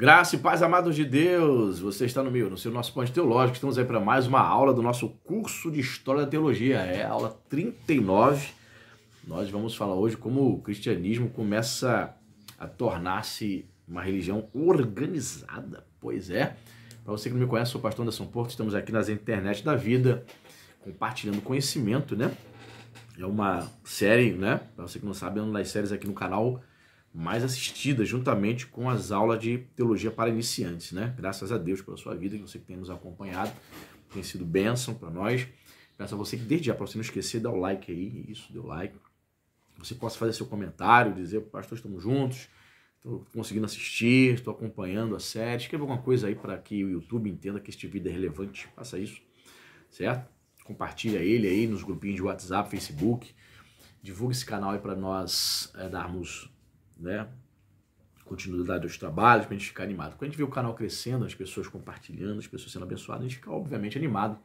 Graça e paz, amados de Deus, você está no meio no seu nosso ponto teológico. Estamos aí para mais uma aula do nosso curso de História da Teologia, é a aula 39. Nós vamos falar hoje como o cristianismo começa a tornar-se uma religião organizada. Pois é. Para você que não me conhece, sou o pastor Anderson Porto, estamos aqui nas internet da vida, compartilhando conhecimento, né? É uma série, né? Para você que não sabe, é uma das séries aqui no canal mais assistida, juntamente com as aulas de teologia para iniciantes, né? Graças a Deus pela sua vida, que você que tem nos acompanhado, tem sido bênção para nós. Graças a você que desde já, para você não esquecer, dá o like aí, isso, deu like. Você possa fazer seu comentário, dizer, pastor, estamos juntos, estou conseguindo assistir, estou acompanhando a série. Escreva alguma coisa aí para que o YouTube entenda que este vídeo é relevante. Faça isso, certo? Compartilha ele aí nos grupinhos de WhatsApp, Facebook. Divulgue esse canal aí para nós é, darmos né? Continuidade dos trabalhos, para a gente ficar animado. Quando a gente vê o canal crescendo, as pessoas compartilhando, as pessoas sendo abençoadas, a gente fica, obviamente, animado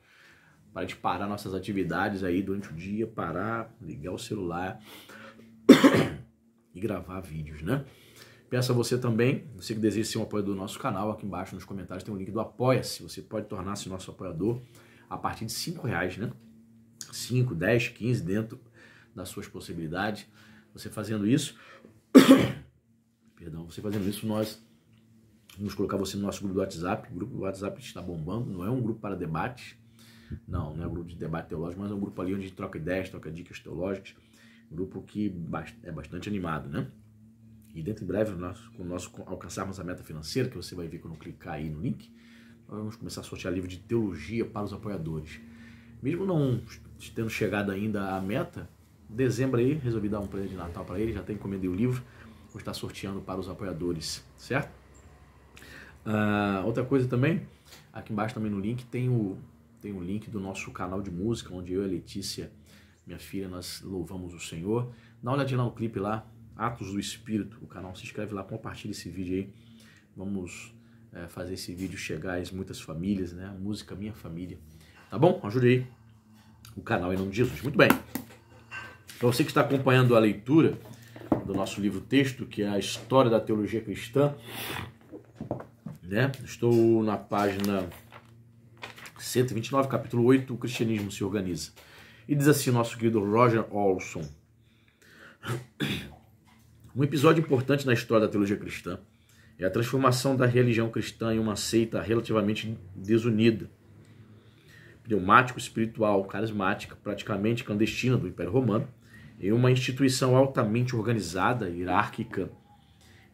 para a gente parar nossas atividades aí durante o dia, parar, ligar o celular e gravar vídeos, né? Peço a você também, você que deseja ser um apoiador do nosso canal, aqui embaixo nos comentários tem um link do Apoia-se. Você pode tornar-se nosso apoiador a partir de 5 reais, né? 5, 10, 15, dentro das suas possibilidades. Você fazendo isso, Perdão, você fazendo isso, nós vamos colocar você no nosso grupo do WhatsApp. O grupo do WhatsApp está bombando, não é um grupo para debate. Não, não é um grupo de debate teológico, mas é um grupo ali onde troca ideias, troca dicas teológicas. grupo que é bastante animado, né? E dentro em breve, nós, quando nós alcançarmos a meta financeira, que você vai ver quando clicar aí no link, nós vamos começar a sortear livro de teologia para os apoiadores. Mesmo não tendo chegado ainda à meta, dezembro aí, resolvi dar um presente de Natal para ele, já até encomendei o livro, vou estar sorteando para os apoiadores, certo? Uh, outra coisa também, aqui embaixo também no link tem o, tem o link do nosso canal de música, onde eu e a Letícia, minha filha, nós louvamos o Senhor. Dá uma olhadinha lá no clipe lá, Atos do Espírito, o canal, se inscreve lá, compartilha esse vídeo aí. Vamos é, fazer esse vídeo chegar às muitas famílias, né? A música Minha Família. Tá bom? Ajude aí o canal em nome de Jesus. Muito bem. Para você que está acompanhando a leitura do nosso livro texto, que é a História da Teologia Cristã, né? Estou na página 129, capítulo 8, o cristianismo se organiza. E diz assim nosso querido Roger Olson. Um episódio importante na história da teologia cristã é a transformação da religião cristã em uma seita relativamente desunida, pneumático espiritual, carismática, praticamente clandestina do Império Romano, em uma instituição altamente organizada, hierárquica,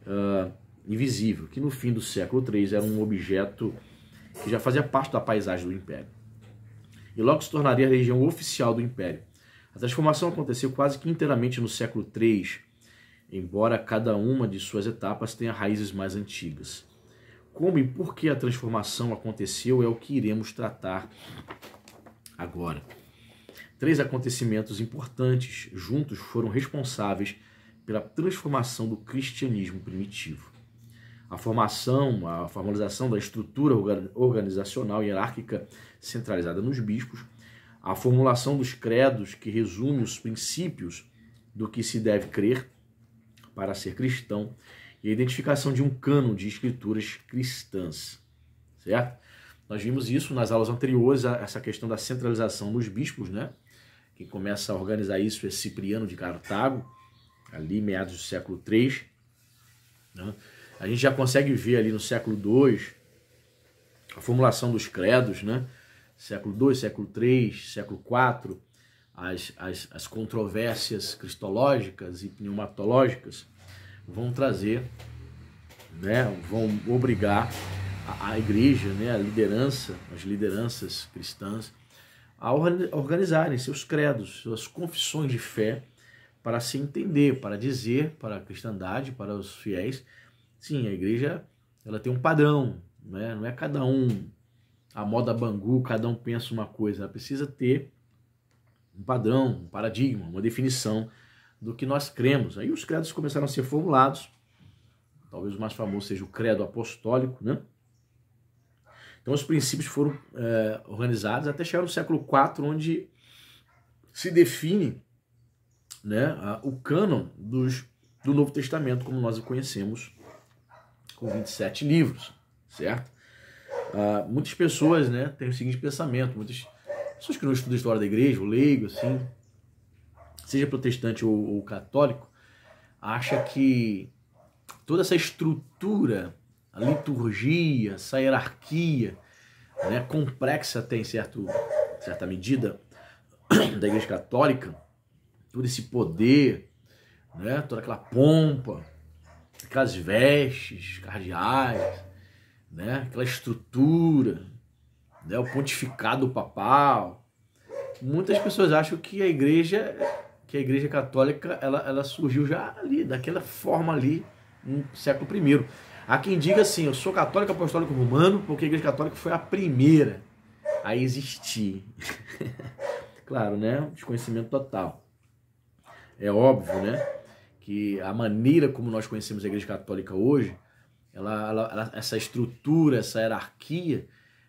uh, invisível, que no fim do século III era um objeto que já fazia parte da paisagem do Império. E logo se tornaria a região oficial do Império. A transformação aconteceu quase que inteiramente no século III, embora cada uma de suas etapas tenha raízes mais antigas. Como e por que a transformação aconteceu é o que iremos tratar agora. Três acontecimentos importantes juntos foram responsáveis pela transformação do cristianismo primitivo. A formação, a formalização da estrutura organizacional e hierárquica centralizada nos bispos, a formulação dos credos que resume os princípios do que se deve crer para ser cristão e a identificação de um cano de escrituras cristãs, certo? Nós vimos isso nas aulas anteriores, essa questão da centralização nos bispos, né? que começa a organizar isso é Cipriano de Cartago, ali meados do século III. Né? A gente já consegue ver ali no século II a formulação dos credos, né? século II, século III, século IV, as, as, as controvérsias cristológicas e pneumatológicas vão trazer, né, vão obrigar a, a igreja, né, a liderança, as lideranças cristãs a organizarem seus credos, suas confissões de fé, para se entender, para dizer para a cristandade, para os fiéis, sim, a igreja ela tem um padrão, né? não é cada um a moda bangu, cada um pensa uma coisa, ela precisa ter um padrão, um paradigma, uma definição do que nós cremos. Aí os credos começaram a ser formulados, talvez o mais famoso seja o credo apostólico, né? Então os princípios foram é, organizados até chegar no século IV, onde se define né, a, o cânon dos, do Novo Testamento, como nós o conhecemos, com 27 livros, certo? Ah, muitas pessoas né, têm o seguinte pensamento, muitas pessoas que não estudam a história da igreja, o leigo, assim, seja protestante ou, ou católico, acha que toda essa estrutura a liturgia, essa hierarquia né, complexa tem certo, certa medida da Igreja Católica, todo esse poder, né, toda aquela pompa, aquelas vestes cardeais, né, aquela estrutura, né, o pontificado papal. Muitas pessoas acham que a Igreja que a Igreja Católica ela, ela surgiu já ali, daquela forma ali, no século I. Há quem diga assim, eu sou católico apostólico romano porque a igreja católica foi a primeira a existir. claro, né? Desconhecimento total. É óbvio, né? Que a maneira como nós conhecemos a igreja católica hoje, ela, ela, ela essa estrutura, essa hierarquia,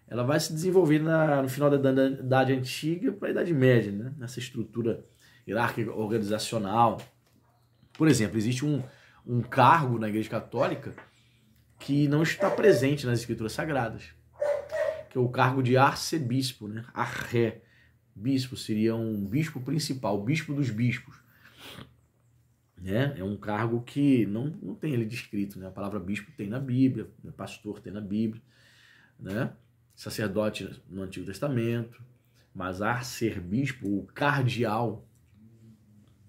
ela vai se desenvolver na, no final da, Idade Antiga para a Idade Média, né? nessa estrutura hierárquica organizacional. Por exemplo, existe um, um cargo na Igreja Católica que não está presente nas escrituras sagradas, que é o cargo de arcebispo, né? Arré, bispo, seria um bispo principal, bispo dos bispos. Né? É um cargo que não, não tem ele descrito, né? A palavra bispo tem na Bíblia, né? pastor tem na Bíblia, né? Sacerdote no Antigo Testamento, mas arcebispo, o cardeal,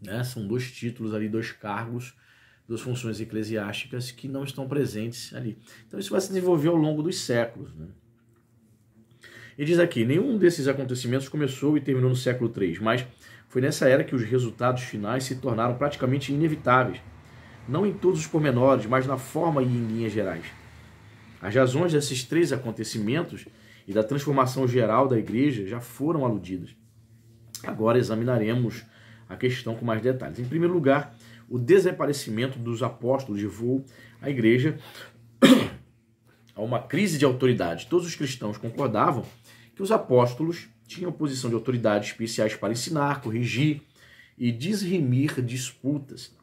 né? São dois títulos ali, dois cargos das funções eclesiásticas que não estão presentes ali. Então isso vai se desenvolver ao longo dos séculos. Né? Ele diz aqui: nenhum desses acontecimentos começou e terminou no século III, mas foi nessa era que os resultados finais se tornaram praticamente inevitáveis, não em todos os pormenores, mas na forma e em linhas gerais. As razões desses três acontecimentos e da transformação geral da igreja já foram aludidas. Agora examinaremos a questão com mais detalhes. Em primeiro lugar, o desaparecimento dos apóstolos levou a igreja a uma crise de autoridade. Todos os cristãos concordavam que os apóstolos tinham posição de autoridade especiais para ensinar, corrigir e desrimir disputas.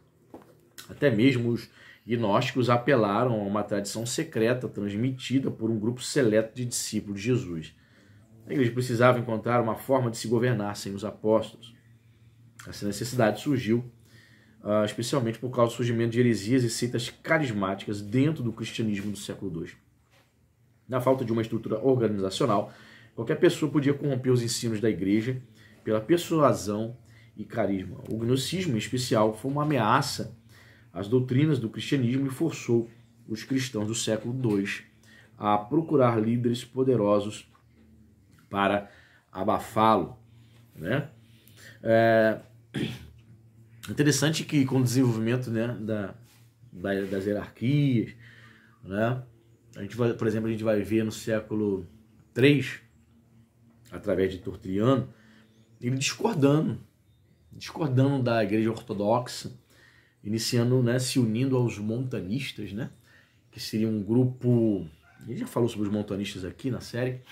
Até mesmo os gnósticos apelaram a uma tradição secreta transmitida por um grupo seleto de discípulos de Jesus. A igreja precisava encontrar uma forma de se governar sem os apóstolos. Essa necessidade surgiu ah, especialmente por causa do surgimento de heresias e seitas carismáticas dentro do cristianismo do século II. Na falta de uma estrutura organizacional, qualquer pessoa podia corromper os ensinos da igreja pela persuasão e carisma. O gnosticismo, em especial, foi uma ameaça às doutrinas do cristianismo e forçou os cristãos do século II a procurar líderes poderosos para abafá-lo. Né? É... Interessante que com o desenvolvimento né, da, das hierarquias, né, a gente vai, por exemplo, a gente vai ver no século III, através de Tortriano, ele discordando, discordando da igreja ortodoxa, iniciando, né, se unindo aos montanistas, né, que seria um grupo, a gente já falou sobre os montanistas aqui na série,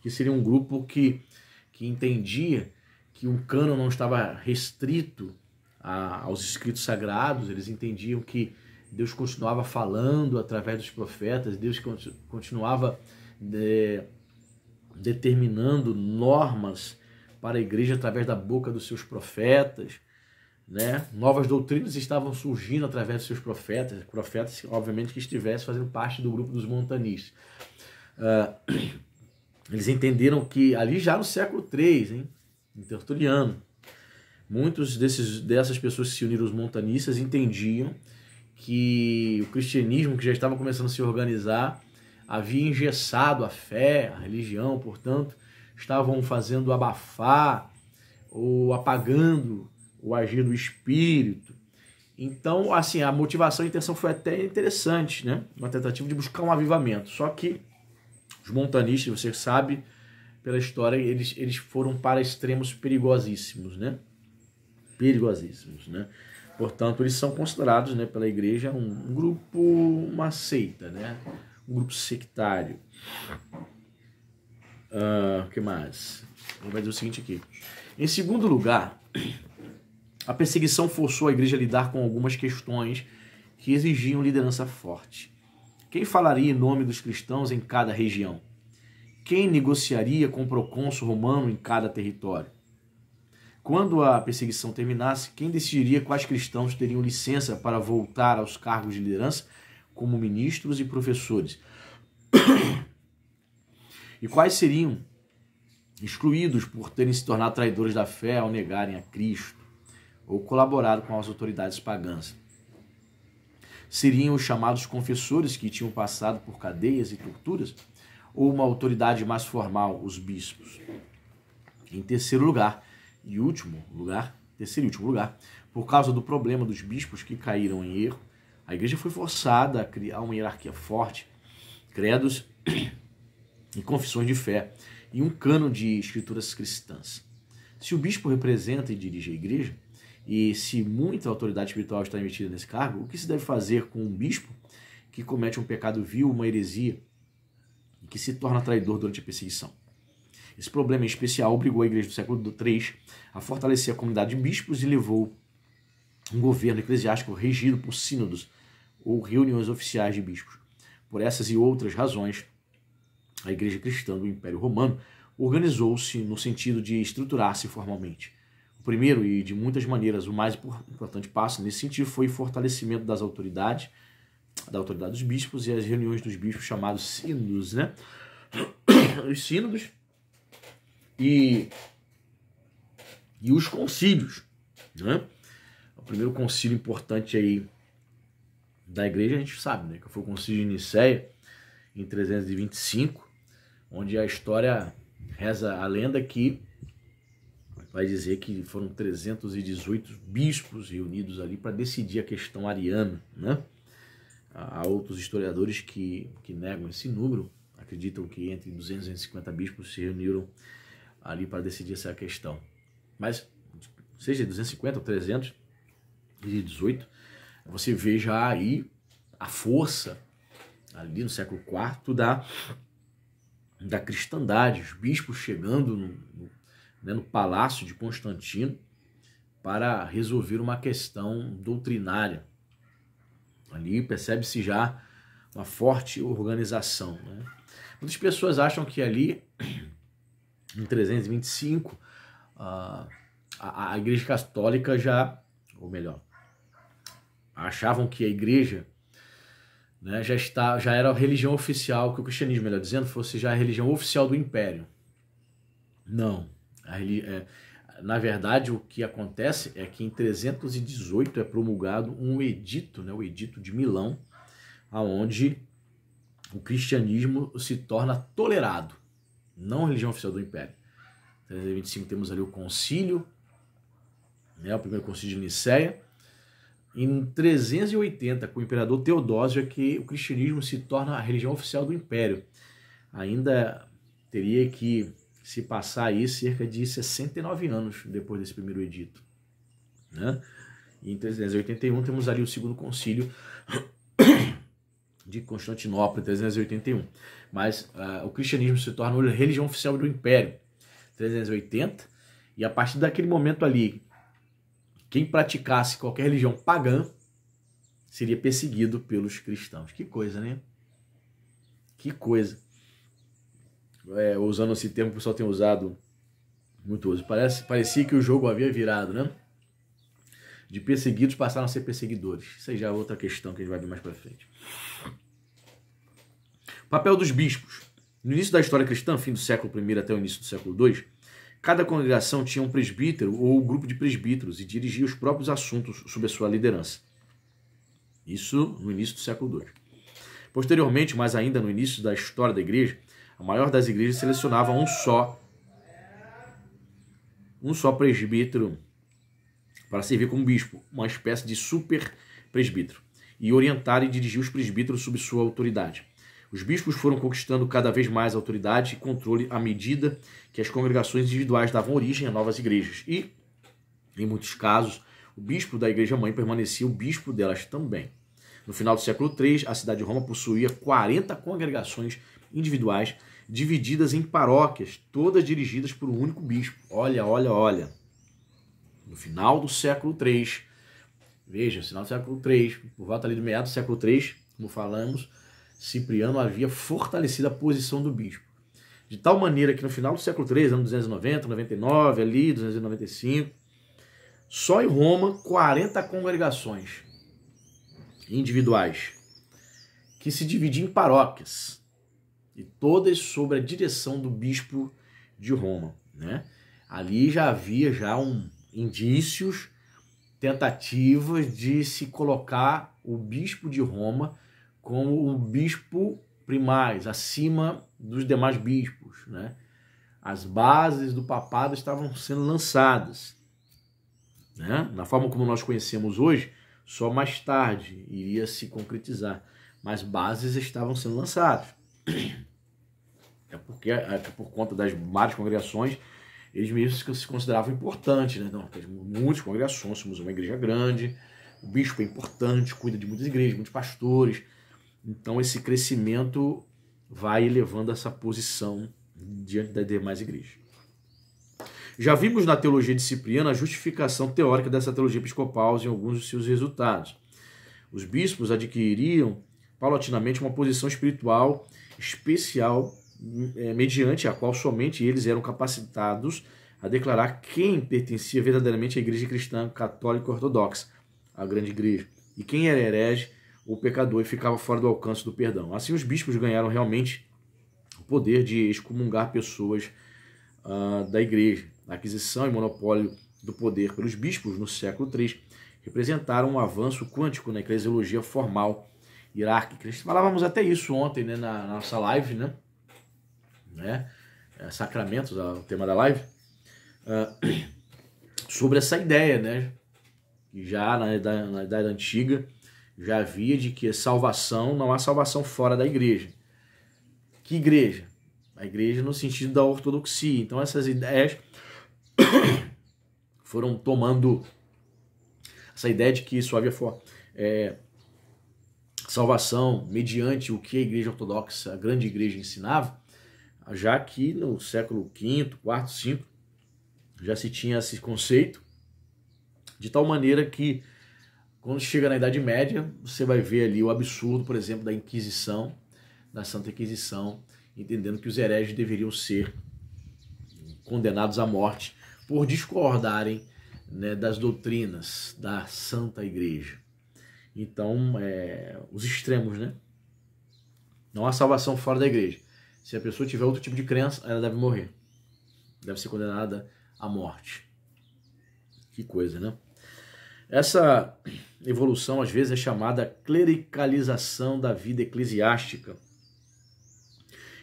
que seria um grupo que, que entendia que o cano não estava restrito a, aos escritos sagrados, eles entendiam que Deus continuava falando através dos profetas, Deus continuava de, é, determinando normas para a igreja através da boca dos seus profetas. Né? Novas doutrinas estavam surgindo através dos seus profetas, profetas, obviamente, que estivessem fazendo parte do grupo dos montanistas. Uh, eles entenderam que ali já no século III, hein, em Tertuliano. Muitos desses, dessas pessoas que se uniram aos montanistas entendiam que o cristianismo, que já estava começando a se organizar, havia engessado a fé, a religião, portanto, estavam fazendo abafar ou apagando o agir do espírito. Então, assim, a motivação e a intenção foi até interessante, né? Uma tentativa de buscar um avivamento. Só que os montanistas, você sabe, pela história, eles, eles foram para extremos perigosíssimos, né? Perigosíssimos, né? Portanto, eles são considerados né, pela igreja um grupo, uma seita, né? Um grupo sectário. O uh, ah, que mais? Ele vai dizer o seguinte aqui. Em segundo lugar, a perseguição forçou a igreja a lidar com algumas questões que exigiam liderança forte. Quem falaria em nome dos cristãos em cada região? quem negociaria com o procônsul romano em cada território. Quando a perseguição terminasse, quem decidiria quais cristãos teriam licença para voltar aos cargos de liderança como ministros e professores? E quais seriam excluídos por terem se tornado traidores da fé ao negarem a Cristo ou colaborado com as autoridades pagãs? Seriam os chamados confessores que tinham passado por cadeias e torturas? ou uma autoridade mais formal, os bispos. Em terceiro lugar, e último lugar, terceiro e último lugar, por causa do problema dos bispos que caíram em erro, a igreja foi forçada a criar uma hierarquia forte, credos e confissões de fé, e um cano de escrituras cristãs. Se o bispo representa e dirige a igreja, e se muita autoridade espiritual está investida nesse cargo, o que se deve fazer com um bispo que comete um pecado vil, uma heresia, que se torna traidor durante a perseguição. Esse problema em especial obrigou a igreja do século III a fortalecer a comunidade de bispos e levou um governo eclesiástico regido por sínodos ou reuniões oficiais de bispos. Por essas e outras razões, a Igreja Cristã do Império Romano organizou-se no sentido de estruturar-se formalmente. O primeiro e de muitas maneiras o mais importante passo nesse sentido foi o fortalecimento das autoridades da autoridade dos bispos e as reuniões dos bispos chamados sínodos, né? Os sínodos e, e os concílios, né? O primeiro concílio importante aí da igreja, a gente sabe, né? Que foi o concílio de Nicéia, em 325, onde a história reza a lenda que vai dizer que foram 318 bispos reunidos ali para decidir a questão ariana, né? Há outros historiadores que, que negam esse número, acreditam que entre 200 e 250 bispos se reuniram ali para decidir essa questão. Mas, seja 250 ou 318, você vê já aí a força, ali no século IV, da, da cristandade, os bispos chegando no, no, né, no palácio de Constantino para resolver uma questão doutrinária Ali percebe-se já uma forte organização. Né? Muitas pessoas acham que ali, em 325, ah, a, a, a Igreja Católica já, ou melhor, achavam que a Igreja né, já, está, já era a religião oficial, que o cristianismo, melhor dizendo, fosse já a religião oficial do Império. Não. A, é, na verdade, o que acontece é que em 318 é promulgado um edito, né, o Edito de Milão, aonde o cristianismo se torna tolerado, não religião oficial do Império. Em 325 temos ali o concílio, né, o primeiro concílio de Nicéia. Em 380, com o imperador Teodósio, é que o cristianismo se torna a religião oficial do Império. Ainda teria que se passar aí cerca de 69 anos depois desse primeiro edito. Né? E em 381 temos ali o segundo concílio de Constantinopla, em 381. Mas uh, o cristianismo se torna a religião oficial do Império, 380. E a partir daquele momento ali, quem praticasse qualquer religião pagã seria perseguido pelos cristãos. Que coisa, né? Que coisa é, usando esse termo que o pessoal tem usado muito hoje, parece, parecia que o jogo havia virado, né? De perseguidos passaram a ser perseguidores. Isso aí já é outra questão que a gente vai ver mais para frente. Papel dos bispos. No início da história cristã, fim do século I até o início do século II, cada congregação tinha um presbítero ou um grupo de presbíteros e dirigia os próprios assuntos sob a sua liderança. Isso no início do século II. Posteriormente, mas ainda no início da história da igreja, a maior das igrejas selecionava um só, um só presbítero para servir como bispo, uma espécie de super presbítero, e orientar e dirigir os presbíteros sob sua autoridade. Os bispos foram conquistando cada vez mais autoridade e controle à medida que as congregações individuais davam origem a novas igrejas. E, em muitos casos, o bispo da igreja mãe permanecia o bispo delas também. No final do século III, a cidade de Roma possuía 40 congregações individuais divididas em paróquias, todas dirigidas por um único bispo. Olha, olha, olha. No final do século III, veja, no final do século III, por volta ali do meado do século III, como falamos, Cipriano havia fortalecido a posição do bispo. De tal maneira que no final do século III, ano 290, 99, ali, 295, só em Roma, 40 congregações individuais que se dividiam em paróquias e todas é sob a direção do bispo de Roma. Né? Ali já havia já um, indícios, tentativas de se colocar o bispo de Roma como o bispo primaz, acima dos demais bispos. Né? As bases do papado estavam sendo lançadas. Né? Na forma como nós conhecemos hoje, só mais tarde iria se concretizar, mas bases estavam sendo lançadas. É porque é, é por conta das várias congregações, eles mesmos que se consideravam importantes, né? Não, muitas congregações, somos uma igreja grande, o bispo é importante, cuida de muitas igrejas, muitos pastores. Então esse crescimento vai elevando essa posição diante das demais igrejas. Já vimos na teologia de Cipriano a justificação teórica dessa teologia episcopal em alguns de seus resultados. Os bispos adquiriam paulatinamente uma posição espiritual especial hum, é, mediante a qual somente eles eram capacitados a declarar quem pertencia verdadeiramente à igreja cristã católica ortodoxa, a grande igreja, e quem era herege ou pecador e ficava fora do alcance do perdão. Assim, os bispos ganharam realmente o poder de excomungar pessoas uh, da igreja. A aquisição e monopólio do poder pelos bispos no século III representaram um avanço quântico na eclesiologia formal hierárquicas. Falávamos até isso ontem, né, na, na nossa live, né? né? É, sacramentos, é o tema da live. Uh, sobre essa ideia, né? Já na idade, na idade antiga, já havia de que salvação, não há salvação fora da igreja. Que igreja? A igreja no sentido da ortodoxia. Então essas ideias foram tomando essa ideia de que isso havia for, é, salvação mediante o que a Igreja Ortodoxa, a grande igreja, ensinava, já que no século V, IV, V, já se tinha esse conceito, de tal maneira que quando chega na Idade Média, você vai ver ali o absurdo, por exemplo, da Inquisição, da Santa Inquisição, entendendo que os hereges deveriam ser condenados à morte por discordarem né, das doutrinas da Santa Igreja. Então, é, os extremos, né? Não há salvação fora da igreja. Se a pessoa tiver outro tipo de crença, ela deve morrer. Deve ser condenada à morte. Que coisa, né? Essa evolução às vezes é chamada clericalização da vida eclesiástica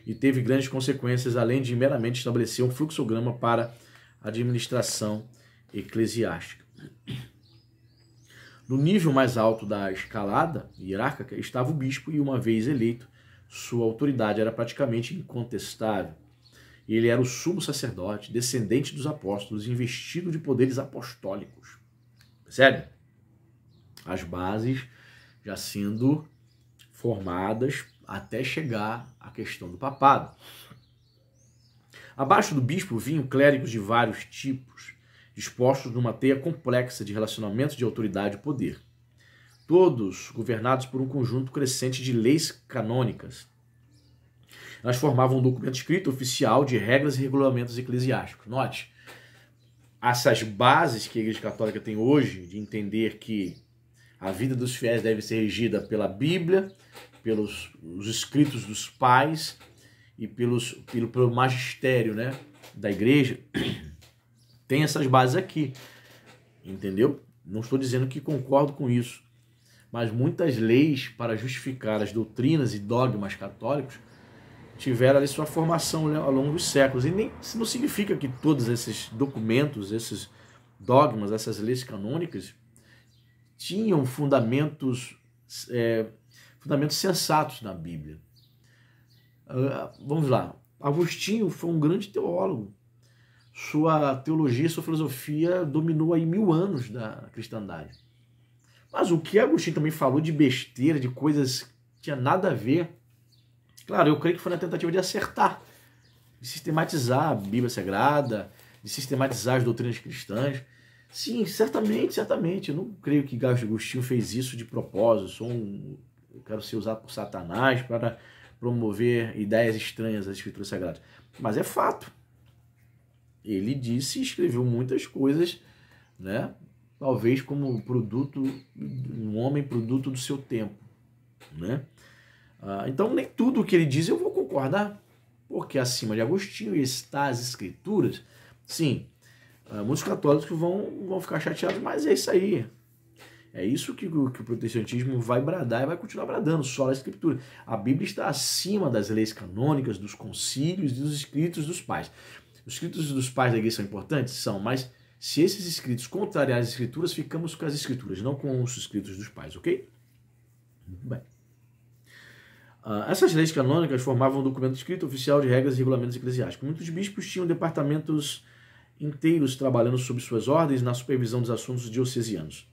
e teve grandes consequências, além de meramente estabelecer um fluxograma para a administração eclesiástica. No nível mais alto da escalada hierárquica estava o bispo, e uma vez eleito, sua autoridade era praticamente incontestável. Ele era o sumo sacerdote, descendente dos apóstolos, investido de poderes apostólicos. Percebe? As bases já sendo formadas até chegar à questão do papado. Abaixo do bispo vinham clérigos de vários tipos expostos numa teia complexa de relacionamentos de autoridade e poder, todos governados por um conjunto crescente de leis canônicas. Elas formavam um documento escrito oficial de regras e regulamentos eclesiásticos. Note, essas bases que a Igreja Católica tem hoje de entender que a vida dos fiéis deve ser regida pela Bíblia, pelos os escritos dos pais e pelos, pelo, pelo magistério né, da Igreja, tem essas bases aqui. Entendeu? Não estou dizendo que concordo com isso. Mas muitas leis para justificar as doutrinas e dogmas católicos tiveram ali sua formação ao longo dos séculos. E nem, isso não significa que todos esses documentos, esses dogmas, essas leis canônicas tinham fundamentos, é, fundamentos sensatos na Bíblia. Uh, vamos lá. Agostinho foi um grande teólogo, sua teologia, sua filosofia dominou aí mil anos da cristandade. Mas o que Agostinho também falou de besteira, de coisas que tinha nada a ver, claro, eu creio que foi na tentativa de acertar, de sistematizar a Bíblia Sagrada, de sistematizar as doutrinas cristãs. Sim, certamente, certamente. Eu não creio que Agostinho fez isso de propósito. Sou um, eu quero ser usado por Satanás para promover ideias estranhas às Escrituras Sagradas. Mas é fato ele disse e escreveu muitas coisas, né? Talvez como produto, um homem produto do seu tempo, né? Ah, então, nem tudo o que ele diz eu vou concordar, porque acima de Agostinho está as Escrituras. Sim, ah, muitos católicos vão, vão ficar chateados, mas é isso aí. É isso que, que o protestantismo vai bradar e vai continuar bradando, só a Escritura. A Bíblia está acima das leis canônicas, dos concílios e dos escritos dos pais. Os escritos dos pais da igreja são importantes? São, mas se esses escritos contrariar as escrituras, ficamos com as escrituras, não com os escritos dos pais, ok? Muito bem. Uh, essas leis canônicas formavam um documento escrito oficial de regras e regulamentos eclesiásticos. Muitos bispos tinham departamentos inteiros trabalhando sob suas ordens na supervisão dos assuntos diocesianos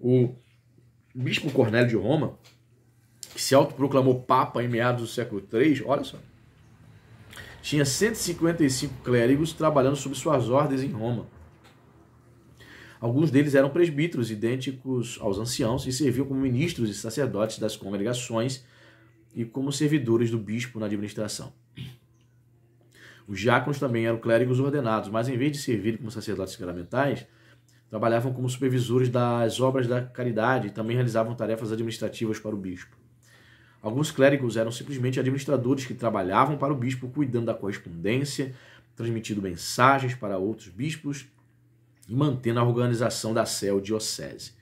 O bispo Cornélio de Roma, que se autoproclamou papa em meados do século III, olha só, tinha 155 clérigos trabalhando sob suas ordens em Roma. Alguns deles eram presbíteros, idênticos aos anciãos, e serviam como ministros e sacerdotes das congregações e como servidores do bispo na administração. Os diáconos também eram clérigos ordenados, mas em vez de servirem como sacerdotes sacramentais, trabalhavam como supervisores das obras da caridade e também realizavam tarefas administrativas para o bispo. Alguns clérigos eram simplesmente administradores que trabalhavam para o bispo, cuidando da correspondência, transmitindo mensagens para outros bispos e mantendo a organização da céu diocese.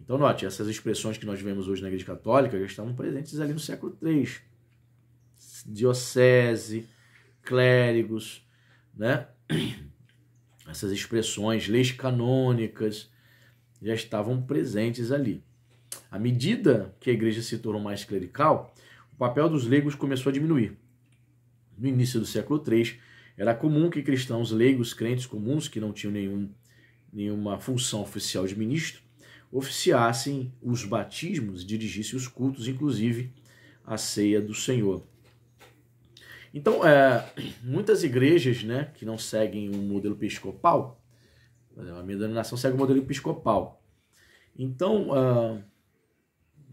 Então, note, essas expressões que nós vemos hoje na Igreja Católica já estavam presentes ali no século III. Diocese, clérigos, né? Essas expressões, leis canônicas, já estavam presentes ali. À medida que a igreja se tornou mais clerical, o papel dos leigos começou a diminuir. No início do século III, era comum que cristãos leigos, crentes comuns, que não tinham nenhum, nenhuma função oficial de ministro, oficiassem os batismos, dirigissem os cultos, inclusive a ceia do Senhor. Então, é, muitas igrejas né, que não seguem o um modelo episcopal, a minha denominação segue o um modelo episcopal. Então, uh,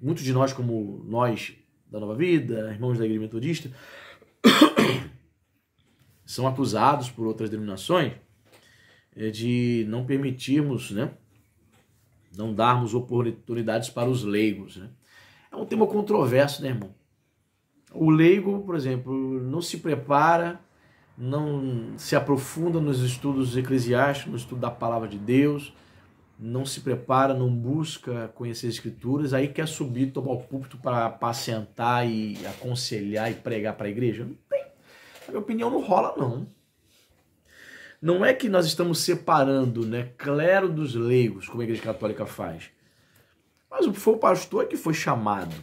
muitos de nós, como nós da Nova Vida, irmãos da Igreja Metodista, são acusados por outras denominações é, de não permitirmos, né, não darmos oportunidades para os leigos. Né? É um tema controverso, né, irmão? O leigo, por exemplo, não se prepara, não se aprofunda nos estudos eclesiásticos, no estudo da palavra de Deus, não se prepara, não busca conhecer as escrituras, aí quer subir, tomar o púlpito para apacentar e aconselhar e pregar para a igreja? Não tem. Na minha opinião, não rola, não. Não é que nós estamos separando né, clero dos leigos, como a igreja católica faz. Mas foi o pastor é que foi chamado.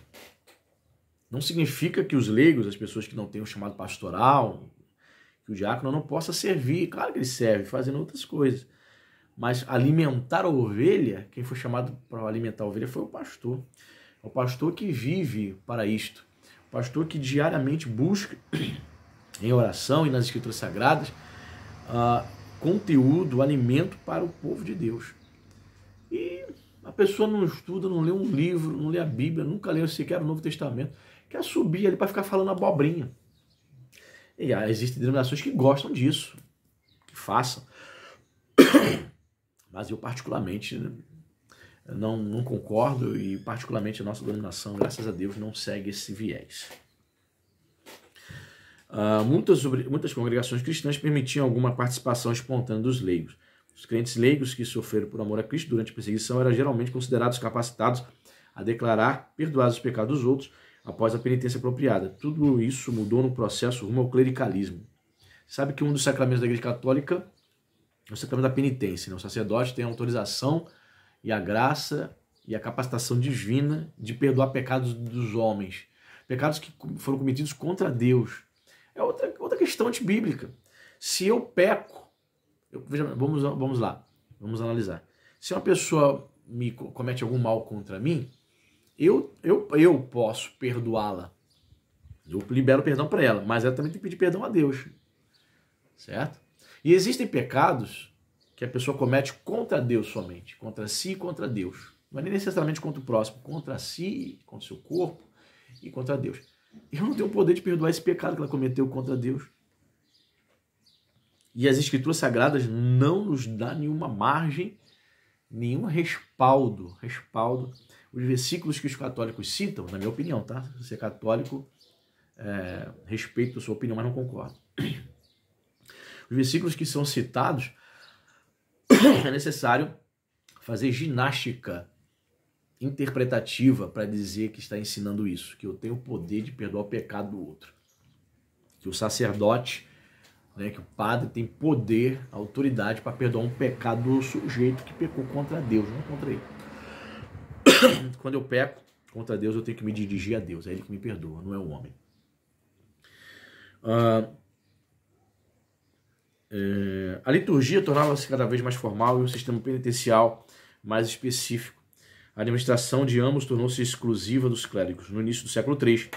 Não significa que os leigos, as pessoas que não têm o chamado pastoral, que o diácono não possa servir. Claro que ele serve, fazendo outras coisas. Mas alimentar a ovelha, quem foi chamado para alimentar a ovelha foi o pastor. É o pastor que vive para isto. O pastor que diariamente busca, em oração e nas escrituras sagradas, uh, conteúdo, alimento para o povo de Deus. E a pessoa não estuda, não lê um livro, não lê a Bíblia, nunca leu sequer o Novo Testamento, quer subir ali para ficar falando abobrinha. E ah, existem denominações que gostam disso, que façam. Mas eu particularmente não, não concordo e particularmente a nossa dominação, graças a Deus, não segue esse viés. Uh, muitas, muitas congregações cristãs permitiam alguma participação espontânea dos leigos. Os crentes leigos que sofreram por amor a Cristo durante a perseguição eram geralmente considerados capacitados a declarar perdoados os pecados dos outros após a penitência apropriada. Tudo isso mudou no processo rumo ao clericalismo. Sabe que um dos sacramentos da Igreja Católica o sacramento da penitência. Né? O sacerdote tem a autorização e a graça e a capacitação divina de perdoar pecados dos homens, pecados que foram cometidos contra Deus. É outra, outra questão antibíblica. Se eu peco, eu, veja, vamos, vamos lá, vamos analisar. Se uma pessoa me comete algum mal contra mim, eu, eu, eu posso perdoá-la. Eu libero perdão para ela, mas ela também tem que pedir perdão a Deus. Certo? E existem pecados que a pessoa comete contra Deus somente, contra si e contra Deus. Não é nem necessariamente contra o próximo, contra si, contra o seu corpo e contra Deus. Eu não tenho o poder de perdoar esse pecado que ela cometeu contra Deus. E as escrituras sagradas não nos dá nenhuma margem, nenhum respaldo, respaldo. Os versículos que os católicos citam, na minha opinião, tá? Se você é católico, é, respeito a sua opinião, mas não concordo os versículos que são citados, é necessário fazer ginástica interpretativa para dizer que está ensinando isso, que eu tenho o poder de perdoar o pecado do outro. Que o sacerdote, né, que o padre tem poder, autoridade para perdoar um pecado do sujeito que pecou contra Deus, não contra ele. Quando eu peco contra Deus, eu tenho que me dirigir a Deus, é ele que me perdoa, não é o homem. Ah, é, a liturgia tornava-se cada vez mais formal e o sistema penitencial mais específico. A administração de ambos tornou-se exclusiva dos clérigos. No início do século III,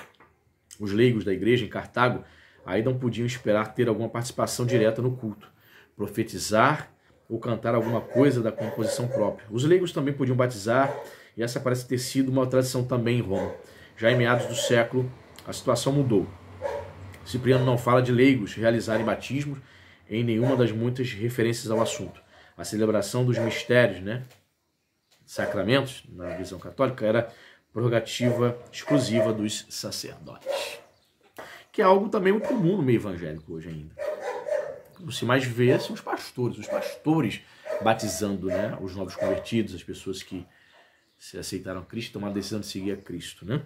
os leigos da igreja em Cartago ainda não podiam esperar ter alguma participação direta no culto, profetizar ou cantar alguma coisa da composição própria. Os leigos também podiam batizar, e essa parece ter sido uma tradição também em Roma. Já em meados do século, a situação mudou. Cipriano não fala de leigos realizarem batismos, em nenhuma das muitas referências ao assunto. A celebração dos mistérios, né, sacramentos, na visão católica, era prerrogativa exclusiva dos sacerdotes, que é algo também muito comum no meio evangélico hoje ainda. O que se mais vê são os pastores, os pastores batizando, né, os novos convertidos, as pessoas que se aceitaram a Cristo, tomaram a decisão de seguir a Cristo, né?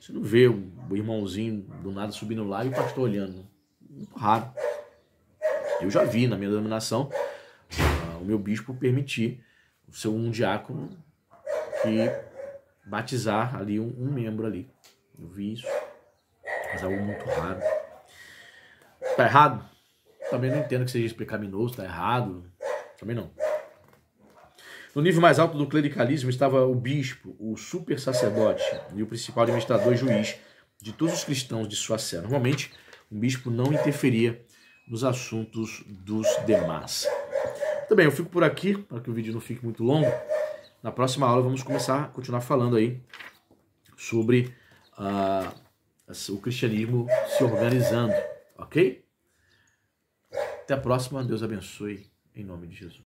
Você não vê o irmãozinho do nada subindo lá e o pastor olhando. Muito raro. Eu já vi na minha denominação uh, o meu bispo permitir o seu um diácono que batizar ali um, um membro ali. Eu vi isso, mas é algo muito raro. Tá errado? Também não entendo que seja pecaminoso, tá errado. Também não. No nível mais alto do clericalismo estava o bispo, o super sacerdote e o principal administrador e juiz de todos os cristãos de sua sede Normalmente, um bispo não interferia nos assuntos dos demais. Também eu fico por aqui, para que o vídeo não fique muito longo. Na próxima aula vamos começar, a continuar falando aí sobre uh, o cristianismo se organizando, ok? Até a próxima, Deus abençoe, em nome de Jesus.